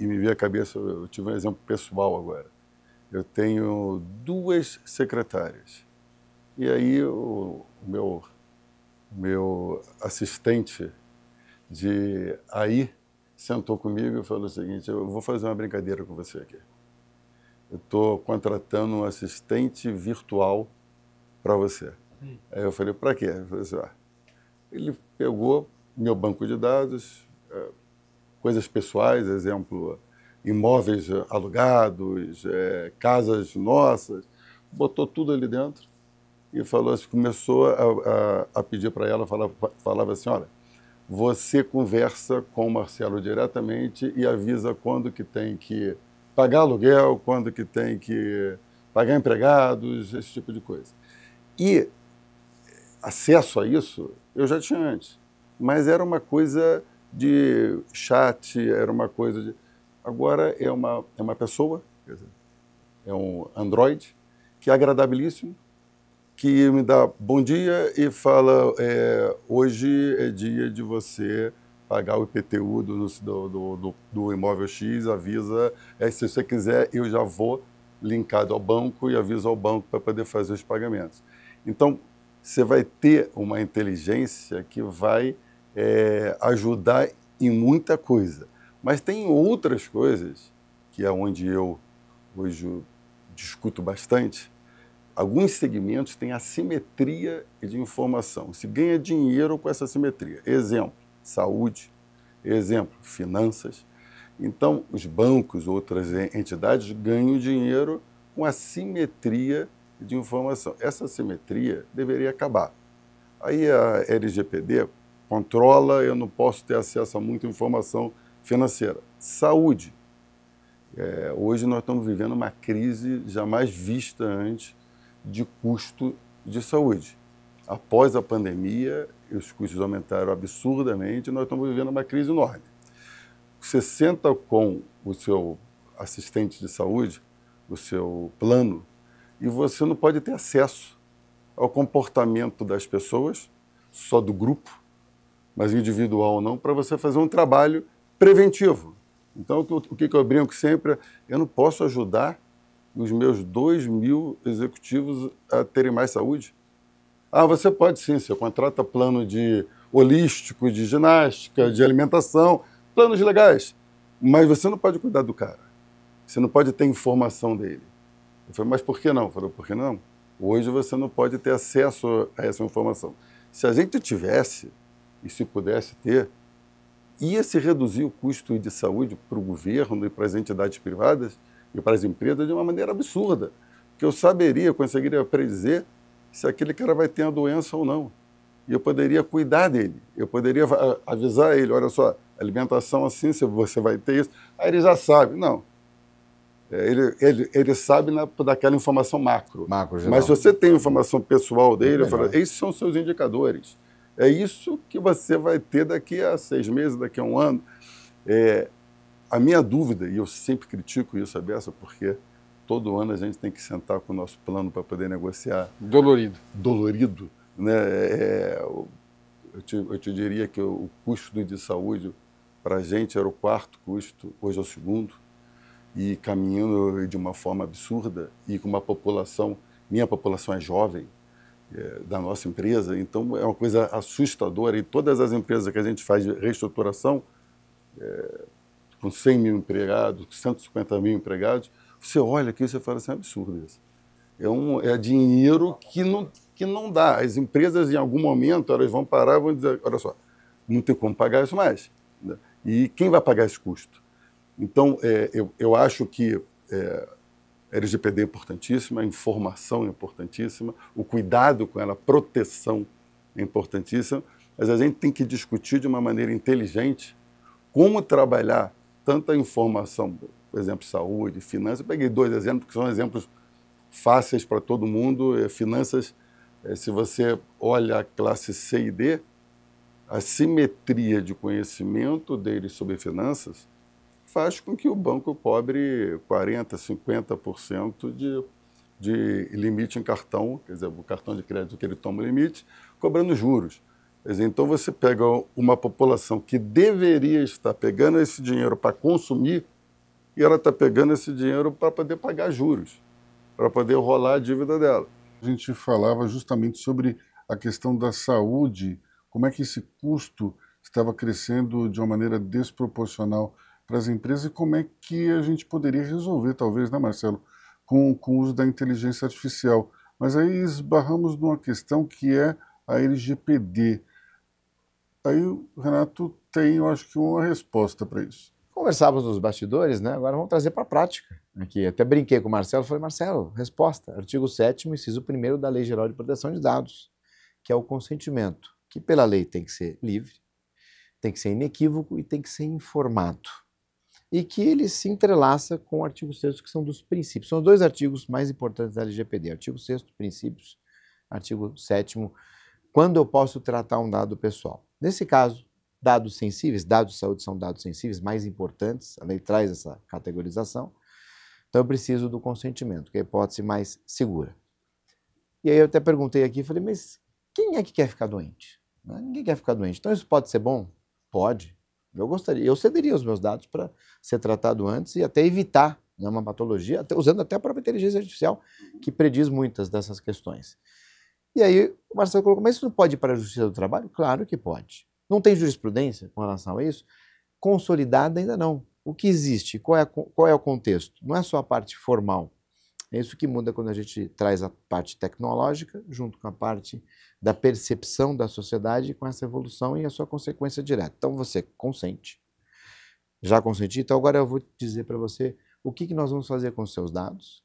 e, e me veio a cabeça, eu tive um exemplo pessoal agora. Eu tenho duas secretárias e aí o meu, meu assistente de AI sentou comigo e falou o seguinte, eu vou fazer uma brincadeira com você aqui. Eu estou contratando um assistente virtual para você. Hum. Aí eu falei, para quê? Ele, falou assim, ah. ele pegou meu banco de dados, eh, coisas pessoais, exemplo, imóveis alugados, eh, casas nossas, botou tudo ali dentro e falou assim, começou a, a, a pedir para ela, falava, falava assim, olha, você conversa com o Marcelo diretamente e avisa quando que tem que pagar aluguel, quando que tem que pagar empregados, esse tipo de coisa. E acesso a isso eu já tinha antes, mas era uma coisa de chat, era uma coisa de... Agora é uma, é uma pessoa, é um Android, que é agradabilíssimo, que me dá bom dia e fala: é, hoje é dia de você pagar o IPTU do, do, do, do, imóvel X, avisa. É, se você quiser, eu já vou linkado ao banco e aviso ao banco para poder fazer os pagamentos. Então, você vai ter uma inteligência que vai é, ajudar em muita coisa. Mas tem outras coisas, que é onde eu hoje discuto bastante, alguns segmentos têm assimetria de informação. Se ganha dinheiro com essa assimetria. Exemplo, saúde. Exemplo, finanças. Então, os bancos, outras entidades ganham dinheiro com assimetria de informação. Essa assimetria deveria acabar. Aí a LGPD controla, eu não posso ter acesso a muita informação financeira. Saúde. É, hoje nós estamos vivendo uma crise jamais vista antes de custo de saúde. Após a pandemia, os custos aumentaram absurdamente e nós estamos vivendo uma crise enorme. Você senta com o seu assistente de saúde, o seu plano, e você não pode ter acesso ao comportamento das pessoas, só do grupo, mas individual ou não, para você fazer um trabalho preventivo. Então, o que eu brinco sempre é: eu não posso ajudar os meus 2 mil executivos a terem mais saúde? Ah, você pode sim, você contrata plano de holístico, de ginástica, de alimentação, planos legais. Mas você não pode cuidar do cara. Você não pode ter informação dele. Eu falei, mas por que não? Eu falei, por que não? Hoje você não pode ter acesso a essa informação. Se a gente tivesse, e se pudesse ter, ia se reduzir o custo de saúde para o governo e para as entidades privadas e para as empresas de uma maneira absurda, que eu saberia, conseguiria predizer se aquele cara vai ter a doença ou não. E eu poderia cuidar dele, eu poderia avisar ele, olha só, alimentação assim, você vai ter isso. Aí ele já sabe, não. É, ele, ele, ele sabe na, daquela informação macro. macro Mas se você tem informação pessoal dele, eu falo, esses são seus indicadores. É isso que você vai ter daqui a seis meses, daqui a um ano. É, a minha dúvida, e eu sempre critico isso, a porque todo ano a gente tem que sentar com o nosso plano para poder negociar. Dolorido. Dolorido. Né? É, eu, te, eu, te, diria que o custo de saúde para a gente era o quarto custo, hoje é o segundo, e caminhando de uma forma absurda, e com uma população, minha população é jovem, é, da nossa empresa, então é uma coisa assustadora, e todas as empresas que a gente faz de reestruturação. É, com 100 mil empregados, 150 mil empregados, você olha aqui e você fala assim, é um absurdo isso. É, um, é dinheiro que não, que não dá. As empresas, em algum momento, elas vão parar e vão dizer, olha só, não tem como pagar isso mais. Né? E quem vai pagar esse custo? Então, é, eu, eu acho que é, a LGPD é importantíssima, a informação é importantíssima, o cuidado com ela, a proteção é importantíssima, mas a gente tem que discutir de uma maneira inteligente como trabalhar tanta informação, por exemplo, saúde, finanças. Eu peguei dois exemplos que são exemplos fáceis para todo mundo. É, finanças, é, se você olha a classe C e D, a simetria de conhecimento deles sobre finanças faz com que o banco cobre 40%, 50% de, de limite em cartão, quer dizer, o cartão de crédito que ele toma o limite, cobrando juros. Então você pega uma população que deveria estar pegando esse dinheiro para consumir e ela está pegando esse dinheiro para poder pagar juros, para poder rolar a dívida dela. A gente falava justamente sobre a questão da saúde, como é que esse custo estava crescendo de uma maneira desproporcional para as empresas e como é que a gente poderia resolver, talvez, né, Marcelo, com, com o uso da inteligência artificial. Mas aí esbarramos numa questão que é a LGPD. Aí o Renato tem, eu acho que, uma resposta para isso. Conversávamos nos bastidores, né? Agora vamos trazer para a prática. Aqui, até brinquei com o Marcelo, falei, Marcelo, resposta, artigo 7 inciso 1 da Lei Geral de Proteção de Dados, que é o consentimento, que pela lei tem que ser livre, tem que ser inequívoco e tem que ser informado. E que ele se entrelaça com o artigo 6 que são dos princípios. São os dois artigos mais importantes da LGPD, artigo 6 princípios, artigo 7 quando eu posso tratar um dado pessoal. Nesse caso, dados sensíveis, dados de saúde são dados sensíveis mais importantes, a lei traz essa categorização. Então eu preciso do consentimento, que é a hipótese mais segura. E aí eu até perguntei aqui, falei, mas quem é que quer ficar doente? Né? Ninguém quer ficar doente. Então isso pode ser bom? Pode. Eu gostaria, eu cederia os meus dados para ser tratado antes e até evitar né, uma patologia, até, usando até a própria inteligência artificial, que prediz muitas dessas questões. E aí o Marcelo colocou, mas isso não pode ir para a Justiça do Trabalho? Claro que pode. Não tem jurisprudência com relação a isso? Consolidada ainda não. O que existe? Qual é, qual é o contexto? Não é só a parte formal. É isso que muda quando a gente traz a parte tecnológica junto com a parte da percepção da sociedade com essa evolução e a sua consequência direta. Então você consente, já consenti, então agora eu vou dizer para você o que, que nós vamos fazer com os seus dados,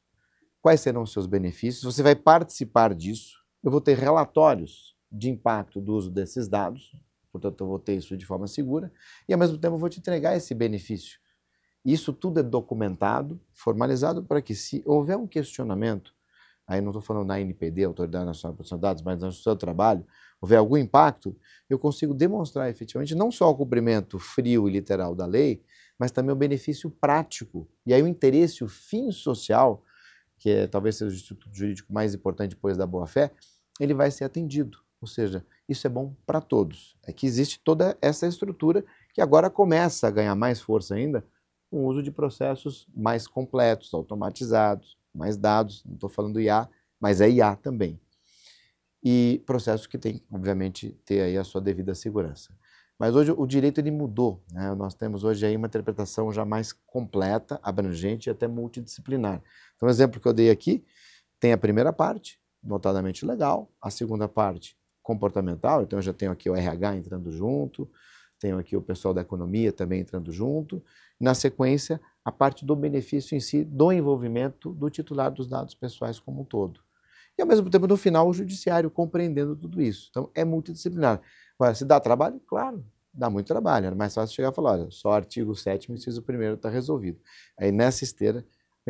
quais serão os seus benefícios, você vai participar disso, eu vou ter relatórios de impacto do uso desses dados, portanto, eu vou ter isso de forma segura, e ao mesmo tempo eu vou te entregar esse benefício. Isso tudo é documentado, formalizado, para que, se houver um questionamento, aí não estou falando na NPD, Autoridade Nacional de Proteção de Dados, mas no seu trabalho, houver algum impacto, eu consigo demonstrar efetivamente não só o cumprimento frio e literal da lei, mas também o benefício prático. E aí o interesse, o fim social, que é, talvez seja o instituto jurídico mais importante depois da boa-fé, ele vai ser atendido. Ou seja, isso é bom para todos. É que existe toda essa estrutura que agora começa a ganhar mais força ainda com o uso de processos mais completos, automatizados, mais dados. Não estou falando IA, mas é IA também. E processos que tem, obviamente, ter aí a sua devida segurança. Mas hoje o direito ele mudou. Né? Nós temos hoje aí uma interpretação já mais completa, abrangente e até multidisciplinar. Então, o exemplo que eu dei aqui tem a primeira parte, notadamente legal. A segunda parte, comportamental, então eu já tenho aqui o RH entrando junto, tenho aqui o pessoal da economia também entrando junto. Na sequência, a parte do benefício em si, do envolvimento do titular dos dados pessoais como um todo. E ao mesmo tempo, no final, o judiciário compreendendo tudo isso. Então, é multidisciplinar. Agora, se dá trabalho? Claro, dá muito trabalho. Era é mais fácil chegar e falar: olha, só artigo 7, inciso 1 está resolvido. Aí, nessa esteira,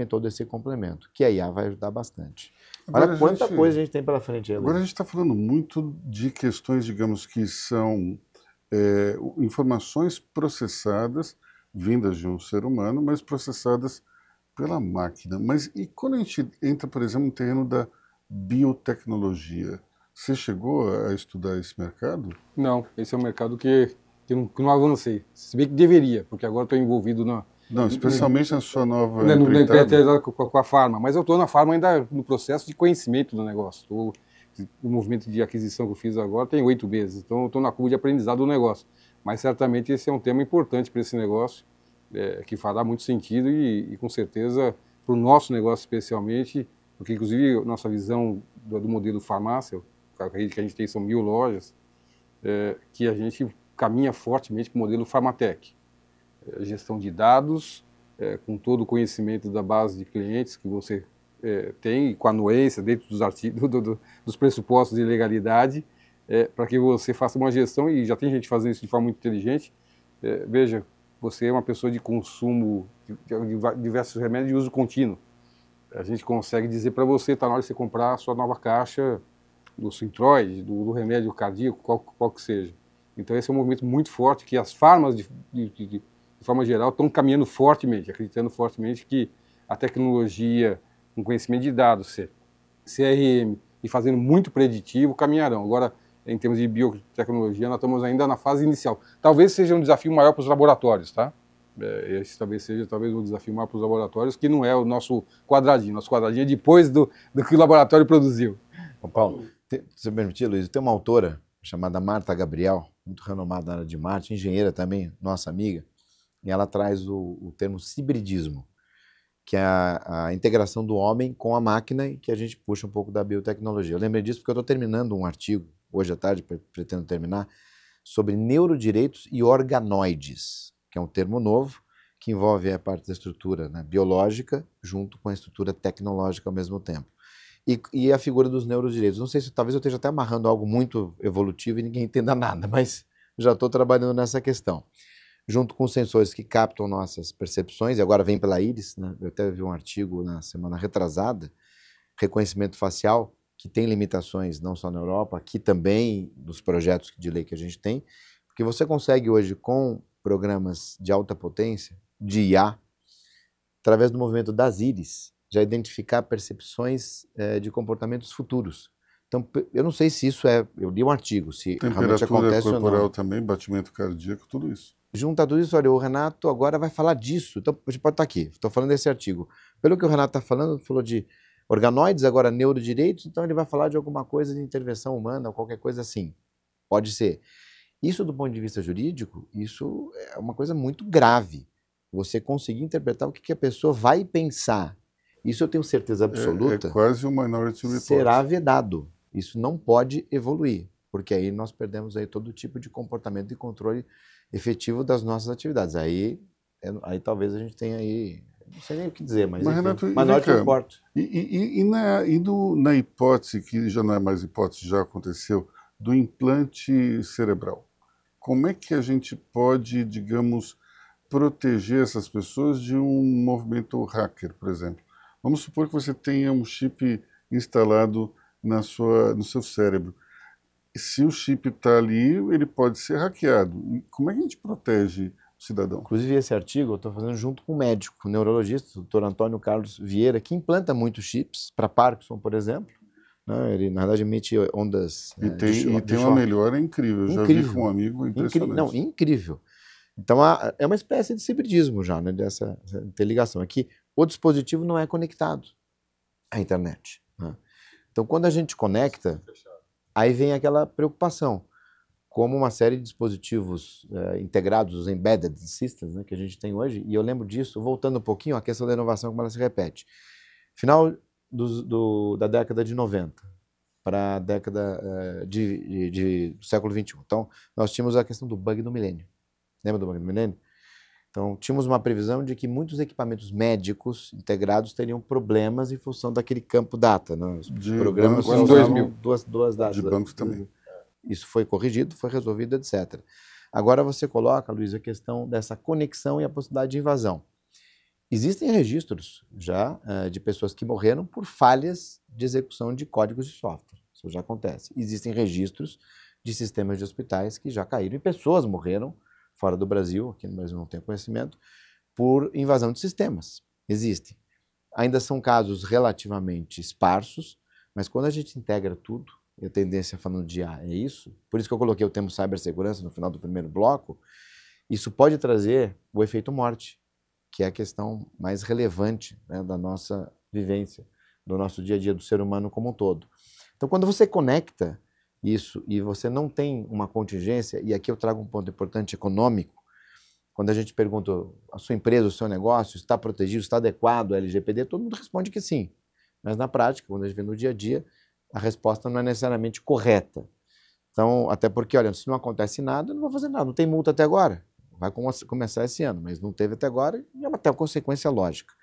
todo desse complemento, que a IA vai ajudar bastante. Agora Olha quanta gente, coisa a gente tem pela frente. agora. Agora a gente está falando muito de questões, digamos, que são é, informações processadas, vindas de um ser humano, mas processadas pela máquina. Mas e quando a gente entra, por exemplo, no terreno da biotecnologia? Você chegou a estudar esse mercado? Não, esse é um mercado que, que, não, que não avancei. Se bem que deveria, porque agora estou envolvido na, não, especialmente na sua nova não, não, empreitada. com, com a Farma, mas eu estou na Farma ainda no processo de conhecimento do negócio. Tô, o movimento de aquisição que eu fiz agora tem oito meses, então estou na curva de aprendizado do negócio. Mas certamente esse é um tema importante para esse negócio, é, que fará muito sentido e, e com certeza para o nosso negócio especialmente, porque inclusive nossa visão do, do modelo farmácia, a rede que a gente tem são mil lojas, é, que a gente caminha fortemente para o modelo Farmatec gestão de dados, é, com todo o conhecimento da base de clientes que você é, tem, com a anuência dentro dos, artigos, <laughs> do, do, dos pressupostos de legalidade, é, para que você faça uma gestão, e já tem gente fazendo isso de forma muito inteligente. É, veja, você é uma pessoa de consumo de, de, de diversos remédios de uso contínuo. A gente consegue dizer para você, está na hora de você comprar a sua nova caixa do Sintroid, do, do remédio cardíaco, qual, qual, que seja. Então esse é um movimento muito forte que as farmas de, de de forma geral, estão caminhando fortemente, acreditando fortemente que a tecnologia com conhecimento de dados, CRM e fazendo muito preditivo, caminharão. Agora, em termos de biotecnologia, nós estamos ainda na fase inicial. Talvez seja um desafio maior para os laboratórios, tá? É, esse talvez seja talvez um desafio maior para os laboratórios, que não é o nosso quadradinho. Nosso quadradinho é depois do, do que o laboratório produziu. Bom, Paulo, se me permitir, Luiz, tem uma autora chamada Marta Gabriel, muito renomada na área de marketing, engenheira também, nossa amiga, e ela traz o, o termo cibridismo, que é a, a, integração do homem com a máquina e que a gente puxa um pouco da biotecnologia. Eu lembrei disso porque eu estou terminando um artigo, hoje à tarde, pretendo terminar, sobre neurodireitos e organoides, que é um termo novo, que envolve a parte da estrutura né, biológica junto com a estrutura tecnológica ao mesmo tempo. E, e, a figura dos neurodireitos. Não sei se talvez eu esteja até amarrando algo muito evolutivo e ninguém <laughs> entenda nada, mas já estou trabalhando nessa questão junto com sensores que captam nossas percepções, e agora vem pela íris, né? eu até vi um artigo na semana retrasada, reconhecimento facial, que tem limitações não só na Europa, aqui também, nos projetos de lei que a gente tem, porque você consegue hoje, com programas de alta potência, de IA, através do movimento das íris, já identificar percepções eh, de comportamentos futuros. Então, eu não sei se isso é. Eu li um artigo, se Temperatura realmente acontece corporal também, batimento cardíaco, tudo isso junta tudo isso, olha, o Renato agora vai falar disso. Então, pode estar tá aqui, estou falando desse artigo. Pelo que o Renato está falando, falou de organoides, agora neurodireitos, então ele vai falar de alguma coisa de intervenção humana, ou qualquer coisa assim. Pode ser. Isso, do ponto de vista jurídico, isso é uma coisa muito grave. Você conseguir interpretar o que, que a pessoa vai pensar. Isso eu tenho certeza absoluta. É, é quase um minority report. Será vedado. Isso não pode evoluir, porque aí nós perdemos aí todo tipo de comportamento e controle efetivo das nossas atividades. Aí, é, aí talvez a gente tenha aí. Não sei nem o que dizer, mas, mas enfim, Renato, mas nós importa. E, e, e, na, e do, na hipótese, que já não é mais hipótese, já aconteceu, do implante cerebral. Como é que a gente pode, digamos, proteger essas pessoas de um movimento hacker, por exemplo? Vamos supor que você tenha um chip instalado na sua, no seu cérebro se o chip está ali, ele pode ser hackeado. como é que a gente protege o cidadão? Inclusive, esse artigo eu estou fazendo junto com um médico, um neurologista, o doutor Antônio Carlos Vieira, que implanta muitos chips para Parkinson, por exemplo. Né? Ele, na verdade, emite ondas. E é, tem, de, e de tem uma melhora incrível. incrível. Já vi com um amigo impressionante. Incrível. Não, incrível. Então, é uma espécie de ciberdismo já, né, dessa interligação. É que o dispositivo não é conectado à internet. Né? Então, quando a gente conecta. Fechado. Aí vem aquela preocupação, como uma série de dispositivos uh, integrados, os embedded systems, né, que a gente tem hoje, e eu lembro disso, voltando um pouquinho, a questão da inovação, como ela se repete. Final do, do, da década de 90 para a década uh, de, de, de, do século 21. Então, nós tínhamos a questão do bug do milênio. Lembra do bug do milênio? Então, tínhamos uma previsão de que muitos equipamentos médicos integrados teriam problemas em função daquele campo data. Né? Os de programas bancos, 2000. Duas, duas datas. De né? bancos também. Uhum. Isso foi corrigido, foi resolvido, etc. Agora você coloca, Luiz, a questão dessa conexão e a possibilidade de invasão. Existem registros já eh, de pessoas que morreram por falhas de execução de códigos de software. Isso já acontece. Existem registros de sistemas de hospitais que já caíram e pessoas morreram fora do Brasil, aqui no Brasil não tem conhecimento, por invasão de sistemas. Existem. Ainda são casos relativamente esparsos, mas quando a gente integra tudo, e a tendência falando de A ah, é isso, por isso que eu coloquei o termo cibersegurança no final do primeiro bloco, isso pode trazer o efeito morte, que é a questão mais relevante né, da nossa vivência, do nosso dia a dia do ser humano como um todo. Então, quando você conecta isso e você não tem uma contingência, e aqui eu trago um ponto importante econômico, quando a gente pergunta a sua empresa, o seu negócio está protegido, está adequado ao LGPD, todo mundo responde que sim. Mas na prática, quando a gente vê no dia a dia, a resposta não é necessariamente correta. Então, até porque, olha, se não acontece nada, eu não vou fazer nada, não tem multa até agora. Vai começar esse ano, mas não teve até agora, e é até uma consequência lógica.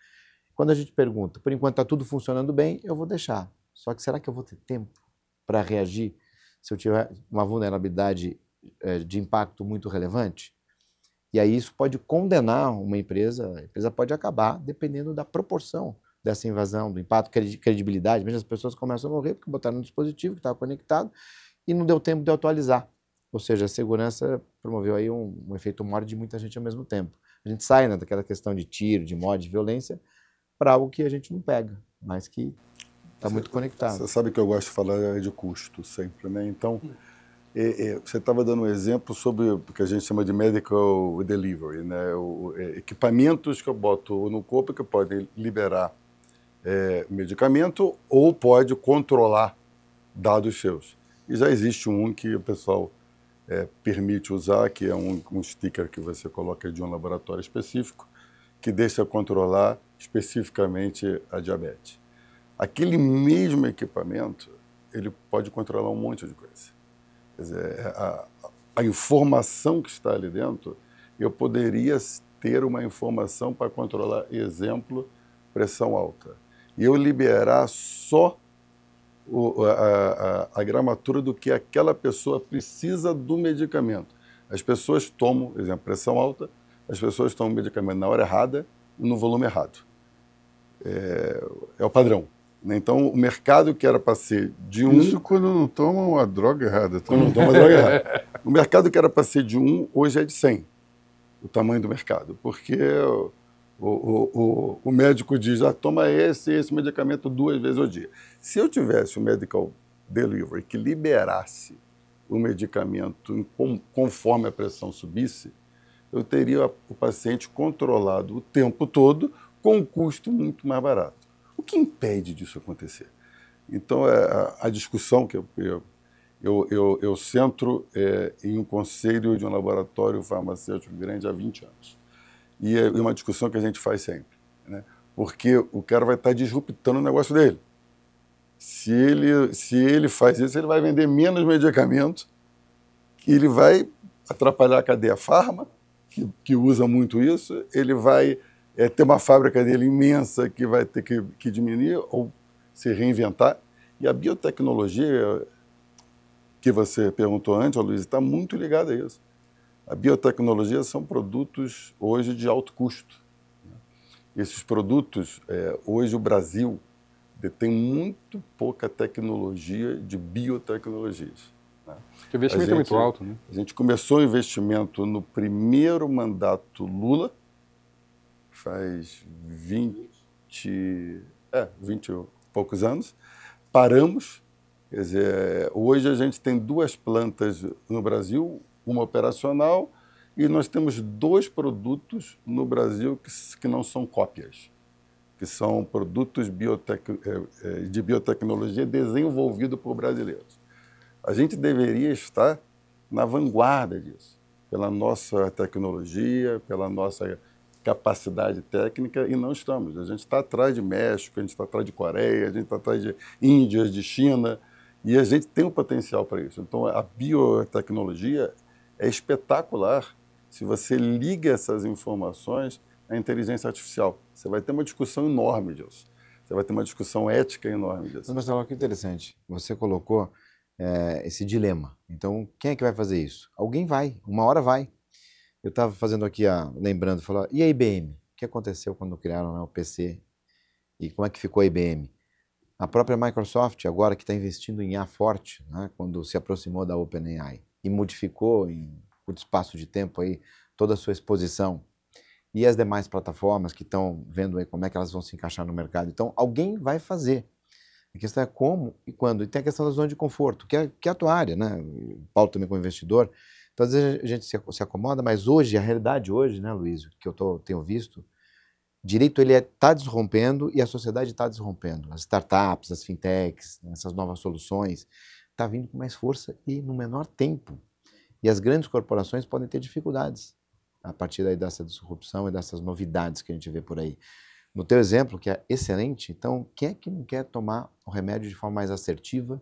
Quando a gente pergunta, por enquanto está tudo funcionando bem, eu vou deixar. Só que será que eu vou ter tempo para reagir se eu tiver uma vulnerabilidade eh, de impacto muito relevante, e aí isso pode condenar uma empresa, a empresa pode acabar dependendo da proporção dessa invasão, do impacto, credibilidade, mesmo as pessoas começam a morrer porque botaram um dispositivo que estava conectado e não deu tempo de atualizar. Ou seja, a segurança promoveu aí um, um efeito morte de muita gente ao mesmo tempo. A gente sai né, daquela questão de tiro, de morte, de violência, para algo que a gente não pega, mas que Está muito conectado. Você sabe que eu gosto de falar de custo sempre, né? Então, é, é, você estava dando um exemplo sobre o que a gente chama de medical delivery, né? O, é, equipamentos que eu boto no corpo que podem liberar é, medicamento ou pode controlar dados seus. E já existe um que o pessoal é, permite usar, que é um, um sticker que você coloca de um laboratório específico, que deixa controlar especificamente a diabetes. Aquele mesmo equipamento, ele pode controlar um monte de coisa. Quer dizer, a, a informação que está ali dentro, eu poderia ter uma informação para controlar, exemplo, pressão alta. E eu liberar só o, a, a, a, gramatura do que aquela pessoa precisa do medicamento. As pessoas tomam, exemplo, pressão alta, as pessoas tomam medicamento na hora errada e no volume errado. É, é o padrão. Né? Então, o mercado que era para ser de um. Isso quando não tomam a droga errada. Também. Quando não tomam a droga errada. <laughs> O mercado que era para ser de um, hoje é de 100. O tamanho do mercado. Porque o, o, o, o médico diz: ah, toma esse esse medicamento duas vezes ao dia. Se eu tivesse o medical delivery que liberasse o medicamento conforme a pressão subisse, eu teria o paciente controlado o tempo todo com um custo muito mais barato. O que impede disso acontecer? Então, é, a, a discussão que eu, eu, eu, eu, eu centro é, em um conselho de um laboratório farmacêutico grande há 20 anos. E é uma discussão que a gente faz sempre. Né? Porque o cara vai estar disruptando o negócio dele. Se ele, se ele faz isso, ele vai vender menos medicamento, ele vai atrapalhar a cadeia farma, que, que usa muito isso, ele vai é, ter uma fábrica dele imensa que vai ter que, que diminuir ou se reinventar. E a biotecnologia, que você perguntou antes, Luiz, está muito ligada a isso. A biotecnologia são produtos hoje de alto custo. Né? Esses produtos, é, hoje o Brasil detém muito pouca tecnologia de biotecnologias. Né? O investimento gente, é muito alto, né? A gente começou o investimento no primeiro mandato Lula, faz 20, é, 20 e poucos anos. Paramos. Quer dizer, hoje a gente tem duas plantas no Brasil, uma operacional, e nós temos dois produtos no Brasil que, que não são cópias, que são produtos biotec, é, é, de biotecnologia desenvolvidos por brasileiros. A gente deveria estar na vanguarda disso, pela nossa tecnologia, pela nossa capacidade técnica e não estamos. A gente está atrás de México, a gente está atrás de Coreia, a gente está atrás de Índia, de China, e a gente tem o um potencial para isso. Então, a biotecnologia é espetacular se você liga essas informações à inteligência artificial. Você vai ter uma discussão enorme disso. Você vai ter uma discussão ética enorme disso. Mas, Marcelo, que interessante. Você colocou é, esse dilema. Então, quem é que vai fazer isso? Alguém vai, uma hora vai. Eu estava fazendo aqui, a, lembrando, falar, e a IBM? O que aconteceu quando criaram né, o PC? E como é que ficou a IBM? A própria Microsoft, agora que está investindo em A forte, né, quando se aproximou da OpenAI e modificou em curto espaço de tempo aí toda a sua exposição e as demais plataformas que estão vendo aí como é que elas vão se encaixar no mercado. Então, alguém vai fazer. A questão é como e quando. E tem a questão da zona de conforto, que é, que é a tua área, né? O Paulo também como investidor, então, às vezes a gente se acomoda, mas hoje, a realidade hoje, né, Luiz, que eu tô, tenho visto, direito ele está é, tá desrompendo e a sociedade está desrompendo. As startups, as fintechs, né, essas novas soluções, está vindo com mais força e no menor tempo. E as grandes corporações podem ter dificuldades a partir daí dessa disrupção e dessas novidades que a gente vê por aí. No teu exemplo, que é excelente, então quem é que não quer tomar o remédio de forma mais assertiva,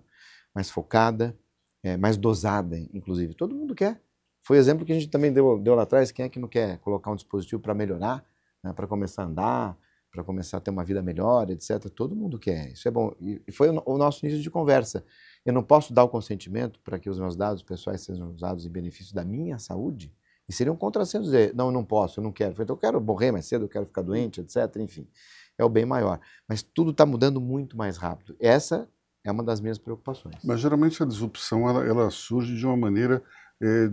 mais focada, é, mais dosada, inclusive? Todo mundo quer. Foi o exemplo que a gente também deu, deu lá atrás. Quem é que não quer colocar um dispositivo para melhorar, né, para começar a andar, para começar a ter uma vida melhor, etc. Todo mundo quer. Isso é bom. E foi o nosso início de conversa. Eu não posso dar o consentimento para que os meus dados pessoais sejam usados em benefício da minha saúde. E seria um contrassenso dizer, não, eu não posso, eu não quero. Então, eu quero morrer mais cedo, eu quero ficar doente, etc. Enfim, é o bem maior. Mas tudo está mudando muito mais rápido. Essa é uma das minhas preocupações. Mas geralmente a disrupção ela, ela surge de uma maneira é,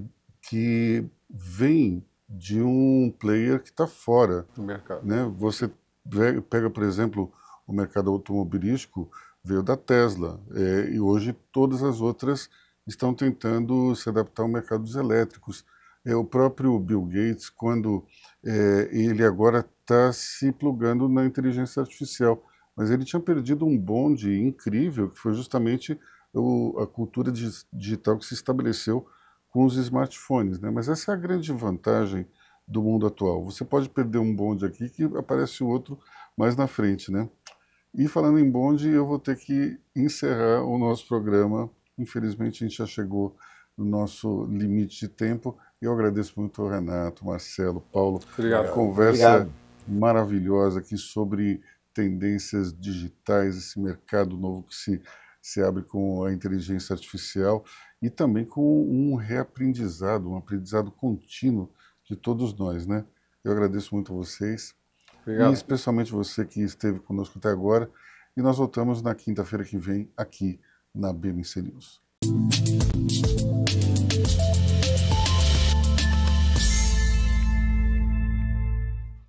que vem de um player que está fora do mercado. Né? Você pega, por exemplo, o mercado automobilístico, veio da Tesla, é, e hoje todas as outras estão tentando se adaptar ao mercado dos elétricos. É, o próprio Bill Gates, quando é, ele agora está se plugando na inteligência artificial, mas ele tinha perdido um bonde incrível, que foi justamente o, a cultura digital que se estabeleceu com os smartphones, né? Mas essa é a grande vantagem do mundo atual. Você pode perder um bonde aqui que aparece outro mais na frente, né? E falando em bonde, eu vou ter que encerrar o nosso programa. Infelizmente, a gente já chegou no nosso limite de tempo. Eu agradeço muito ao Renato, Marcelo, Paulo. Obrigado. conversa Obrigado. maravilhosa aqui sobre tendências digitais, esse mercado novo que se se abre com a inteligência artificial e também com um reaprendizado, um aprendizado contínuo de todos nós, né? Eu agradeço muito a vocês Obrigado. e especialmente você que esteve conosco até agora. E nós voltamos na quinta-feira que vem aqui na BBC News.